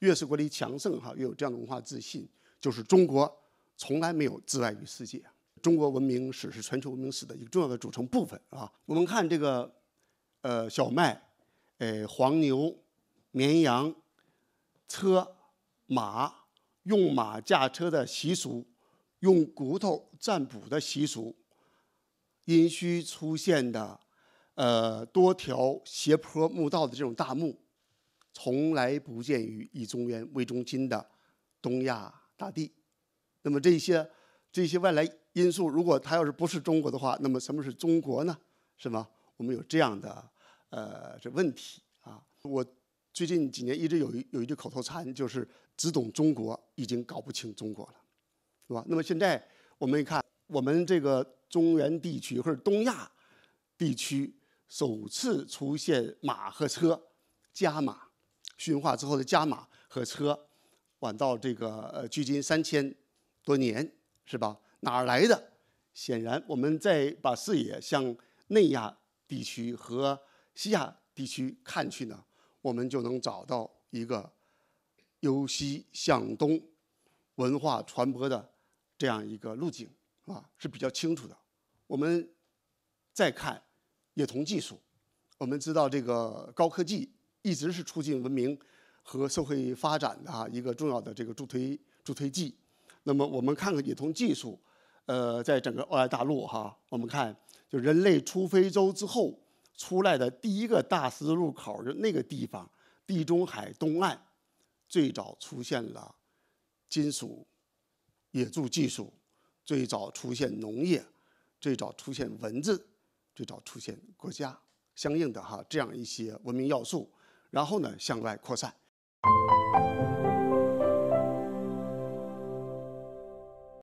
越是国力强盛，哈，越有这样的文化自信。就是中国从来没有自外于世界。中国文明史是全球文明史的一个重要的组成部分啊。我们看这个，呃，小麦，呃，黄牛，绵羊，车马，用马驾车的习俗，用骨头占卜的习俗，殷墟出现的，呃，多条斜坡墓道的这种大墓。从来不见于以中原为中心的东亚大地，那么这些这些外来因素，如果它要是不是中国的话，那么什么是中国呢？是吗？我们有这样的呃这问题啊。我最近几年一直有一有一句口头禅，就是只懂中国已经搞不清中国了，是吧？那么现在我们看，我们这个中原地区或者东亚地区首次出现马和车，加马。驯化之后的家马和车，晚到这个呃，距今三千多年，是吧？哪儿来的？显然，我们再把视野向内亚地区和西亚地区看去呢，我们就能找到一个由西向东文化传播的这样一个路径，啊，是比较清楚的。我们再看冶铜技术，我们知道这个高科技。一直是促进文明和社会发展的哈一个重要的这个助推助推剂。那么我们看看也从技术，呃，在整个欧亚大陆哈，我们看就人类出非洲之后出来的第一个大十字路口就那个地方，地中海东岸，最早出现了金属冶铸技术，最早出现农业，最早出现文字，最早出现国家，相应的哈这样一些文明要素。然后呢，向外扩散。